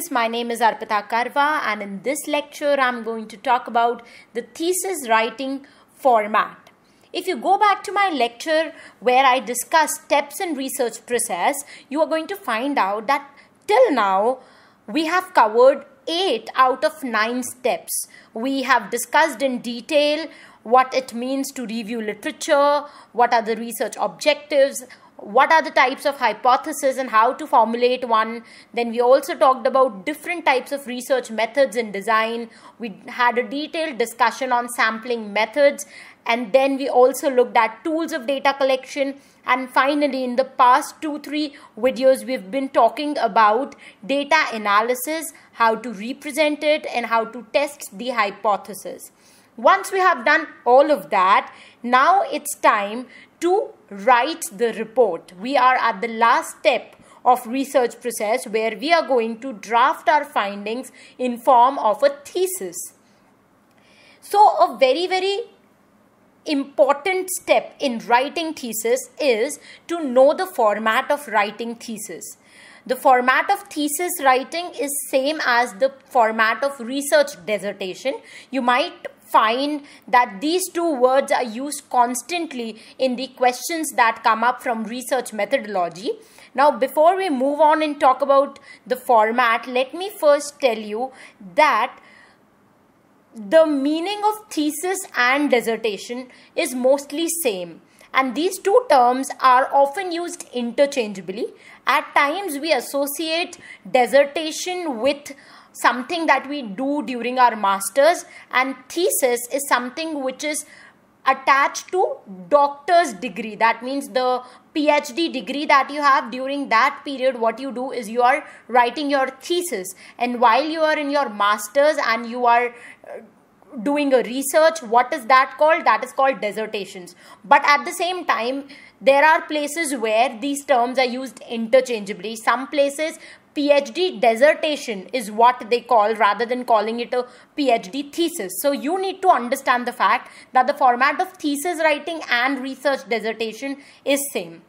students, my name is Arpita Karwa and in this lecture I'm going to talk about the thesis writing format. If you go back to my lecture where I discussed steps in research process, you are going to find out that till now we have covered 8 out of 9 steps. We have discussed in detail what it means to review literature, what are the research objectives, what are the types of hypothesis and how to formulate one then we also talked about different types of research methods in design we had a detailed discussion on sampling methods and then we also looked at tools of data collection and finally in the past 2 3 videos we've been talking about data analysis how to represent it and how to test the hypothesis once we have done all of that, now it's time to write the report. We are at the last step of research process where we are going to draft our findings in form of a thesis. So a very, very important step in writing thesis is to know the format of writing thesis. The format of thesis writing is same as the format of research dissertation. You might find that these two words are used constantly in the questions that come up from research methodology. Now, before we move on and talk about the format, let me first tell you that the meaning of thesis and dissertation is mostly same and these two terms are often used interchangeably at times, we associate dissertation with something that we do during our masters, and thesis is something which is attached to doctor's degree that means the phd degree that you have during that period what you do is you are writing your thesis and while you are in your masters and you are uh, doing a research what is that called that is called dissertations but at the same time there are places where these terms are used interchangeably. Some places PhD dissertation is what they call rather than calling it a PhD thesis. So you need to understand the fact that the format of thesis writing and research dissertation is same.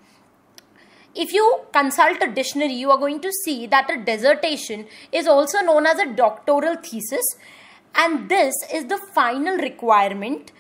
If you consult a dictionary, you are going to see that a dissertation is also known as a doctoral thesis and this is the final requirement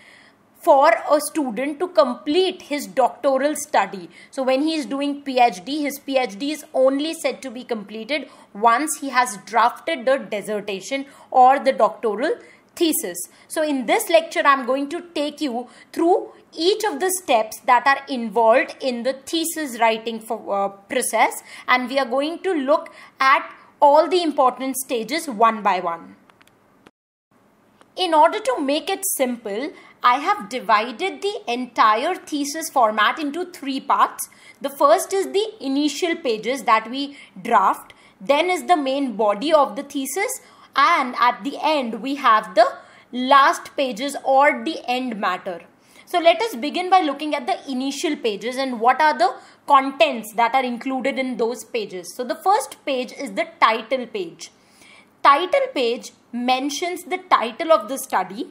for a student to complete his doctoral study. So when he is doing PhD, his PhD is only said to be completed once he has drafted the dissertation or the doctoral thesis. So in this lecture, I'm going to take you through each of the steps that are involved in the thesis writing for, uh, process and we are going to look at all the important stages one by one in order to make it simple, I have divided the entire thesis format into three parts. The first is the initial pages that we draft, then is the main body of the thesis, and at the end, we have the last pages or the end matter. So let us begin by looking at the initial pages and what are the contents that are included in those pages. So the first page is the title page title page mentions the title of the study,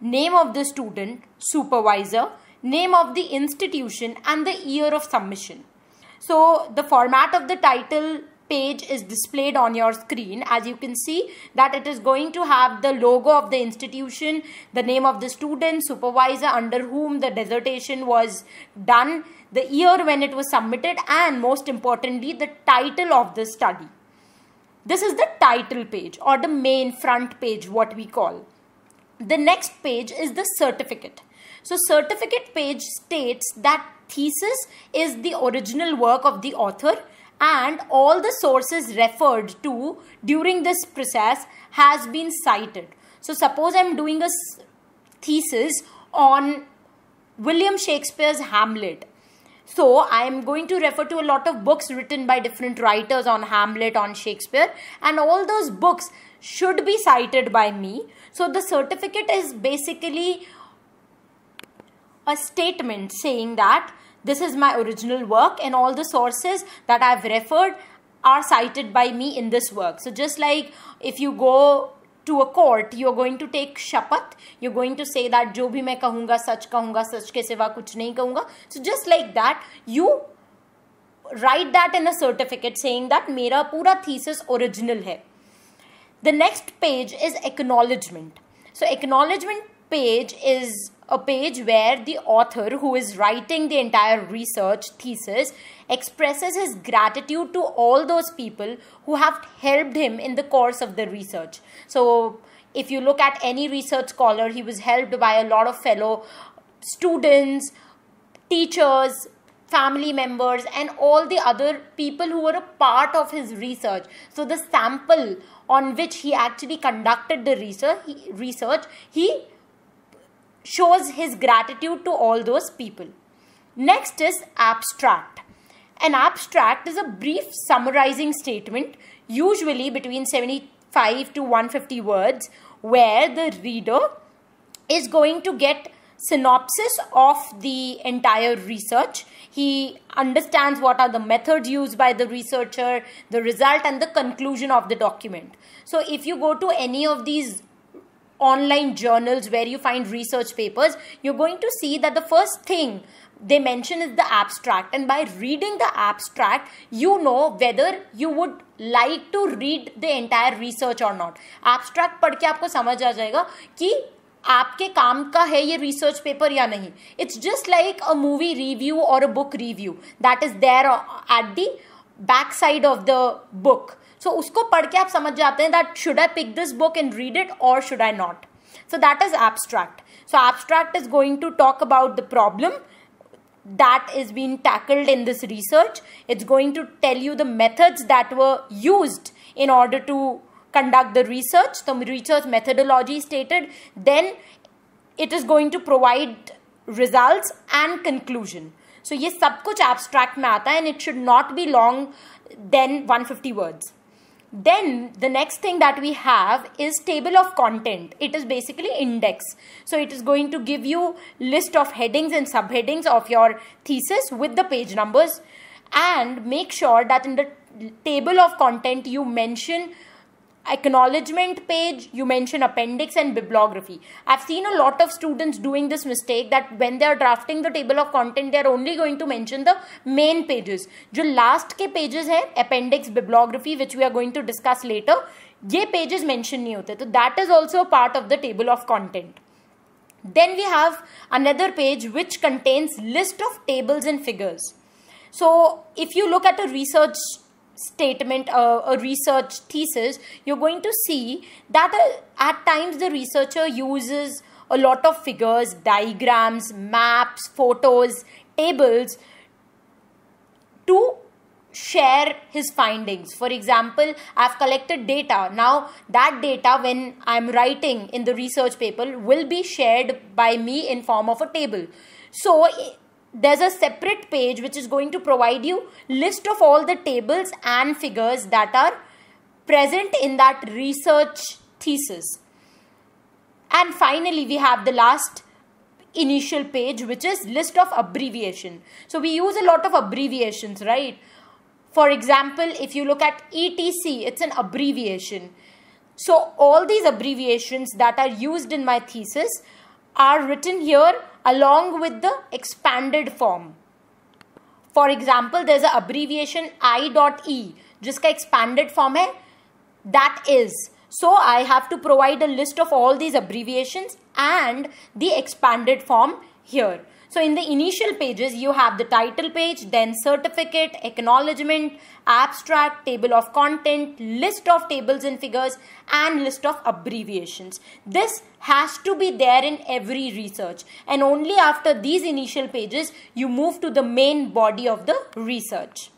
name of the student, supervisor, name of the institution and the year of submission. So the format of the title page is displayed on your screen as you can see that it is going to have the logo of the institution the name of the student supervisor under whom the dissertation was done the year when it was submitted and most importantly the title of the study this is the title page or the main front page, what we call. The next page is the certificate. So certificate page states that thesis is the original work of the author and all the sources referred to during this process has been cited. So suppose I'm doing a thesis on William Shakespeare's Hamlet so I am going to refer to a lot of books written by different writers on Hamlet, on Shakespeare, and all those books should be cited by me. So the certificate is basically a statement saying that this is my original work and all the sources that I've referred are cited by me in this work. So just like if you go to a court you are going to take शपथ you are going to say that जो भी मैं कहूंगा सच कहूंगा सच के सिवा कुछ नहीं कहूंगा so just like that you write that in a certificate saying that मेरा पूरा थीसिस ओरिजिनल है the next page is acknowledgement so acknowledgement page is a page where the author who is writing the entire research thesis expresses his gratitude to all those people who have helped him in the course of the research so if you look at any research scholar he was helped by a lot of fellow students teachers family members and all the other people who were a part of his research so the sample on which he actually conducted the research he, research he shows his gratitude to all those people. Next is abstract. An abstract is a brief summarizing statement, usually between 75 to 150 words, where the reader is going to get synopsis of the entire research. He understands what are the methods used by the researcher, the result and the conclusion of the document. So if you go to any of these online journals where you find research papers, you're going to see that the first thing they mention is the abstract. And by reading the abstract, you know whether you would like to read the entire research or not. Abstract पढ़ के आपको समझ आ जाएगा कि आपके काम का है research paper या नहीं It's just like a movie review or a book review. That is there at the backside of the book. सो उसको पढ़ के आप समझ जाते हैं that should I pick this book and read it और should I not so that is abstract so abstract is going to talk about the problem that is been tackled in this research it's going to tell you the methods that were use in order to conduct the research the research methodology stated then it is going to provide result and conclusion so ये सब कुछ abstract में आता है and it should not be long than one fifty words then the next thing that we have is table of content it is basically index so it is going to give you list of headings and subheadings of your thesis with the page numbers and make sure that in the table of content you mention acknowledgement page you mention appendix and bibliography i've seen a lot of students doing this mistake that when they are drafting the table of content they are only going to mention the main pages The last के pages हैं appendix bibliography which we are going to discuss later ये pages mention नहीं होते तो that is also part of the table of then we have another page which contains list of tables and figures so if you look at a research statement, uh, a research thesis, you're going to see that uh, at times the researcher uses a lot of figures, diagrams, maps, photos, tables to share his findings. For example, I've collected data. Now, that data, when I'm writing in the research paper, will be shared by me in form of a table. So, there's a separate page which is going to provide you list of all the tables and figures that are present in that research thesis. And finally, we have the last initial page which is list of abbreviation. So we use a lot of abbreviations, right? For example, if you look at ETC, it's an abbreviation. So all these abbreviations that are used in my thesis are written here along with the expanded form. For example, there's an abbreviation I.E. जिसका expanded form है that is. So I have to provide a list of all these abbreviations and the expanded form here. So in the initial pages, you have the title page, then certificate, acknowledgement, abstract, table of content, list of tables and figures, and list of abbreviations. This has to be there in every research. And only after these initial pages, you move to the main body of the research.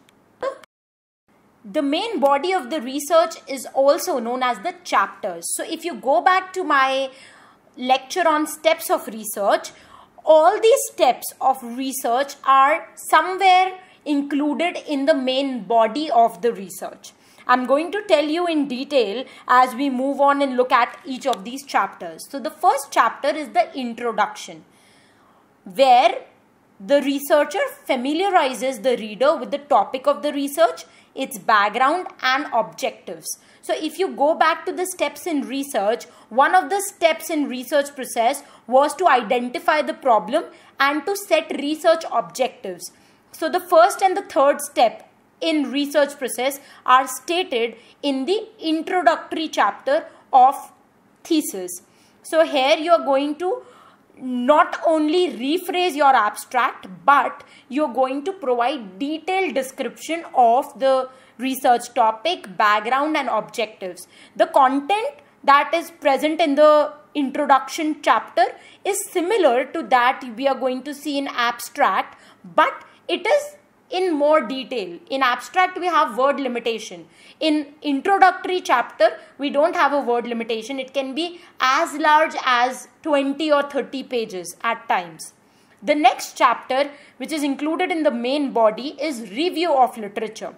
The main body of the research is also known as the chapters. So if you go back to my lecture on steps of research, all these steps of research are somewhere included in the main body of the research. I'm going to tell you in detail as we move on and look at each of these chapters. So the first chapter is the introduction where the researcher familiarizes the reader with the topic of the research its background and objectives. So if you go back to the steps in research, one of the steps in research process was to identify the problem and to set research objectives. So the first and the third step in research process are stated in the introductory chapter of thesis. So here you are going to not only rephrase your abstract but you're going to provide detailed description of the research topic background and objectives the content that is present in the introduction chapter is similar to that we are going to see in abstract but it is in more detail. In abstract, we have word limitation. In introductory chapter, we don't have a word limitation. It can be as large as 20 or 30 pages at times. The next chapter, which is included in the main body, is review of literature.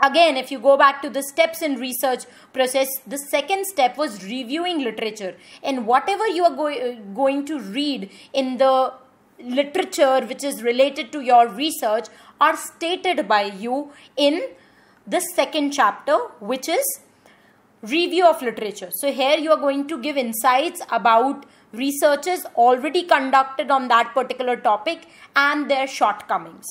Again, if you go back to the steps in research process, the second step was reviewing literature. And whatever you are go uh, going to read in the literature which is related to your research are stated by you in the second chapter which is review of literature. So here you are going to give insights about researches already conducted on that particular topic and their shortcomings.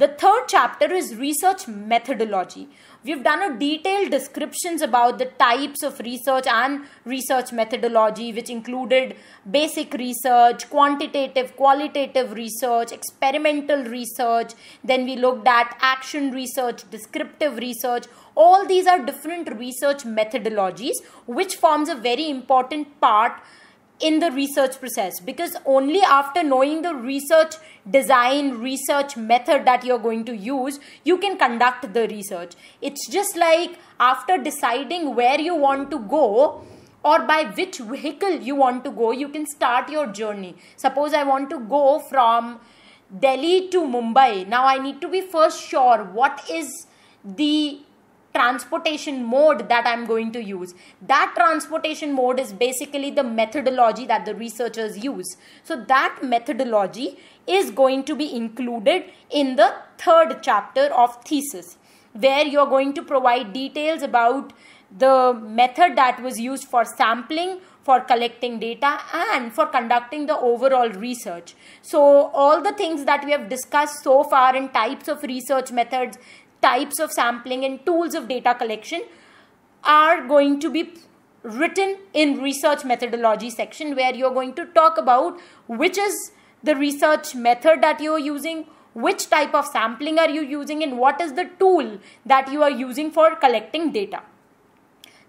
The third chapter is research methodology. We've done a detailed descriptions about the types of research and research methodology which included basic research, quantitative, qualitative research, experimental research. Then we looked at action research, descriptive research. All these are different research methodologies which forms a very important part in the research process because only after knowing the research design research method that you're going to use you can conduct the research it's just like after deciding where you want to go or by which vehicle you want to go you can start your journey suppose i want to go from delhi to mumbai now i need to be first sure what is the transportation mode that I'm going to use. That transportation mode is basically the methodology that the researchers use. So that methodology is going to be included in the third chapter of thesis where you're going to provide details about the method that was used for sampling, for collecting data and for conducting the overall research. So all the things that we have discussed so far in types of research methods, types of sampling and tools of data collection are going to be written in research methodology section where you're going to talk about which is the research method that you're using which type of sampling are you using and what is the tool that you are using for collecting data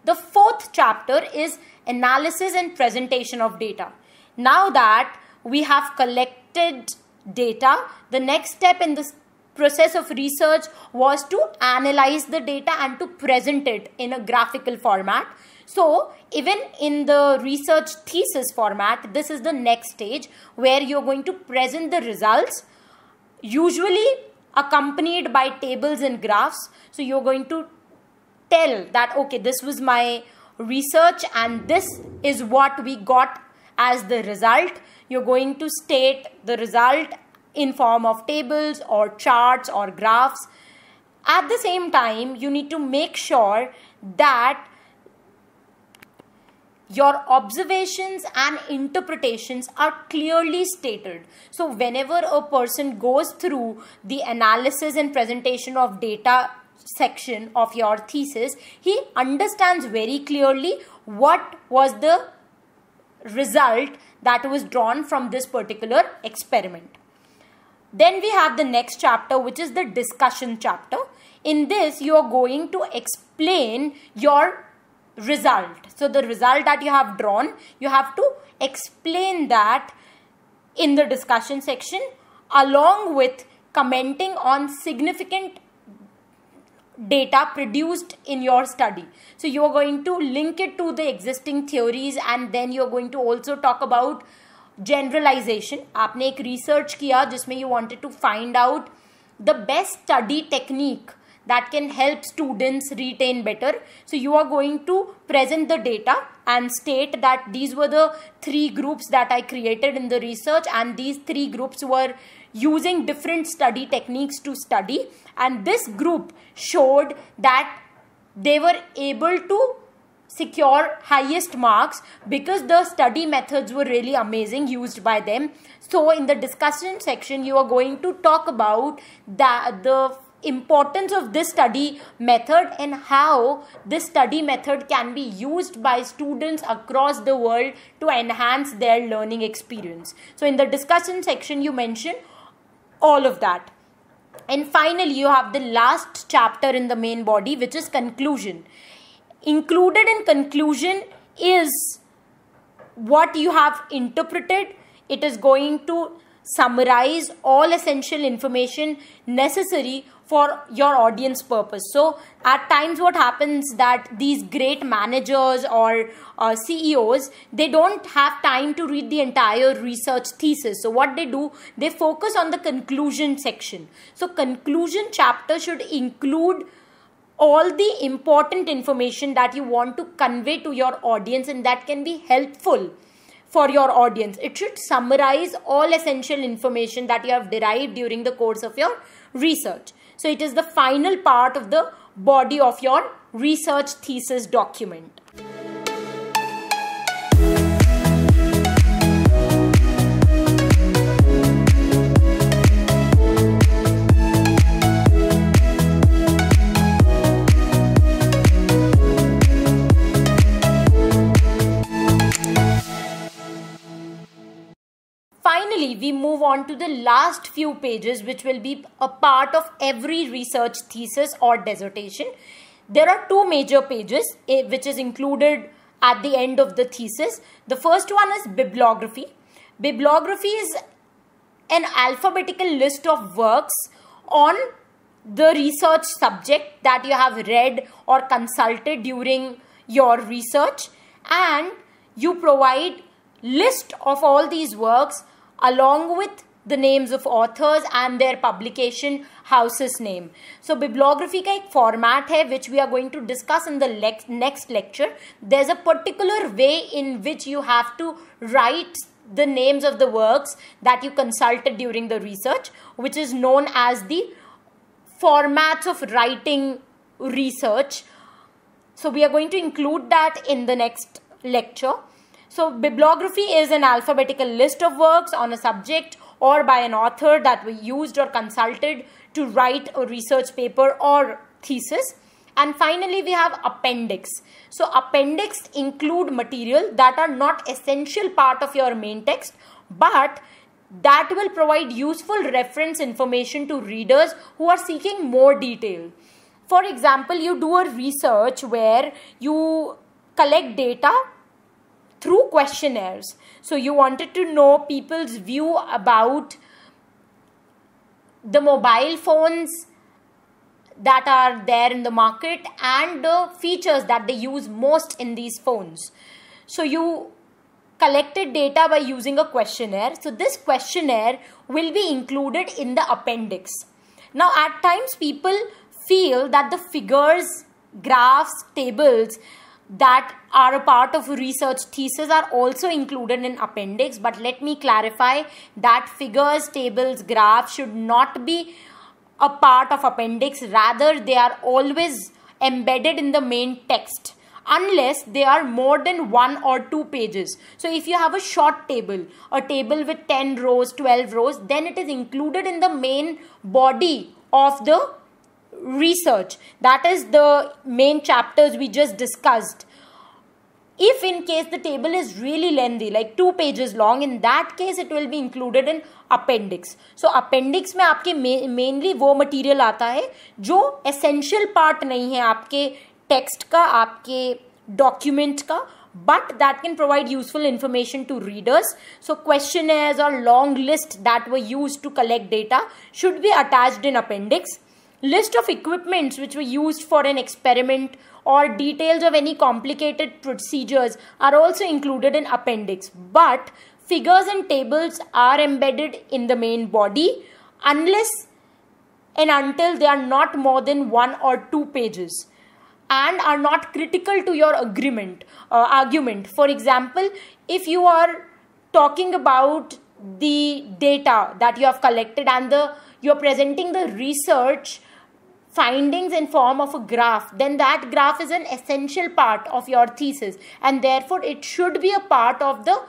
the fourth chapter is analysis and presentation of data now that we have collected data the next step in this process of research was to analyze the data and to present it in a graphical format. So even in the research thesis format, this is the next stage where you're going to present the results, usually accompanied by tables and graphs. So you're going to tell that, okay, this was my research and this is what we got as the result. You're going to state the result in form of tables or charts or graphs at the same time you need to make sure that your observations and interpretations are clearly stated. So, whenever a person goes through the analysis and presentation of data section of your thesis, he understands very clearly what was the result that was drawn from this particular experiment. Then we have the next chapter which is the discussion chapter. In this you are going to explain your result. So the result that you have drawn you have to explain that in the discussion section along with commenting on significant data produced in your study. So you're going to link it to the existing theories and then you're going to also talk about generalisation आपने एक research किया जिसमें you wanted to find out the best study technique that can help students retain better. So you are going to present the data and state that these were the three groups that I created in the research and these three groups were using different study techniques to study and this group showed that they were able to secure highest marks because the study methods were really amazing used by them. So in the discussion section, you are going to talk about the, the importance of this study method and how this study method can be used by students across the world to enhance their learning experience. So in the discussion section, you mention all of that. And finally, you have the last chapter in the main body, which is conclusion included in conclusion is what you have interpreted. It is going to summarize all essential information necessary for your audience purpose so at times what happens that these great managers or uh, ceos they don't have time to read the entire research thesis so what they do they focus on the conclusion section so conclusion chapter should include all the important information that you want to convey to your audience and that can be helpful for your audience. It should summarize all essential information that you have derived during the course of your research. So it is the final part of the body of your research thesis document. finally, we move on to the last few pages, which will be a part of every research thesis or dissertation. There are two major pages, eh, which is included at the end of the thesis. The first one is bibliography. Bibliography is an alphabetical list of works on the research subject that you have read or consulted during your research and you provide list of all these works along with the names of authors and their publication houses name. So bibliography का एक format है which we are going to discuss in the le next lecture. There's a particular way in which you have to write the names of the works that you consulted during the research which is known as the formats of writing research. So we are going to include that in the next lecture. So, bibliography is an alphabetical list of works on a subject or by an author that we used or consulted to write a research paper or thesis. And finally, we have appendix. So, appendix include material that are not essential part of your main text, but that will provide useful reference information to readers who are seeking more detail. For example, you do a research where you collect data through questionnaires. So you wanted to know people's view about the mobile phones that are there in the market and the features that they use most in these phones. So you collected data by using a questionnaire. So this questionnaire will be included in the appendix. Now at times people feel that the figures, graphs, tables that are a part of research thesis are also included in appendix but let me clarify that figures tables graphs should not be a part of appendix rather they are always embedded in the main text unless they are more than one or two pages so if you have a short table a table with 10 rows 12 rows then it is included in the main body of the research that is the main chapters we just discussed if in case the table is really lengthy like two pages long in that case it will be included in appendix so appendix में आपके mainly वो material आता है जो essential part नहीं है आपके text का आपके document का but that can provide useful information to readers. So questionnaires or long list that were used to collect data should be attached in appendix list of equipments which were used for an experiment or details of any complicated procedures are also included in appendix but figures and tables are embedded in the main body unless and until they are not more than one or two pages and are not critical to your agreement uh, argument for example if you are talking about the data that you have collected and the you're presenting the research findings in form of a graph then that graph is an essential part of your thesis and therefore it should be a part of the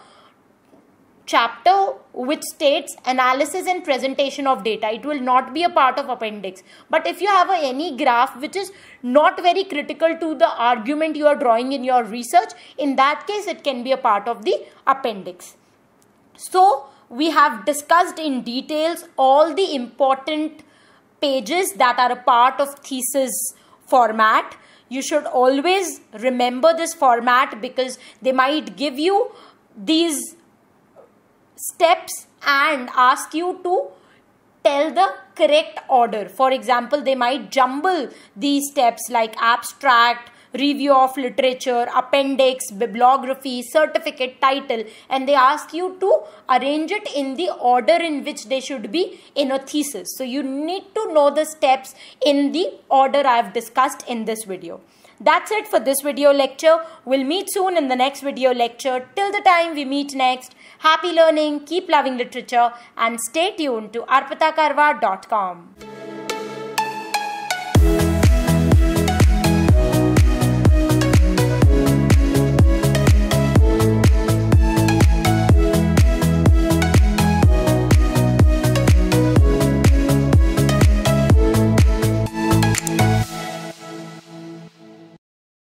chapter which states analysis and presentation of data it will not be a part of appendix but if you have a, any graph which is not very critical to the argument you are drawing in your research in that case it can be a part of the appendix so we have discussed in details all the important pages that are a part of thesis format. You should always remember this format because they might give you these steps and ask you to tell the correct order. For example, they might jumble these steps like abstract, review of literature, appendix, bibliography, certificate, title, and they ask you to arrange it in the order in which they should be in a thesis. So you need to know the steps in the order I have discussed in this video. That's it for this video lecture. We'll meet soon in the next video lecture. Till the time we meet next, happy learning, keep loving literature and stay tuned to arpitakarva.com.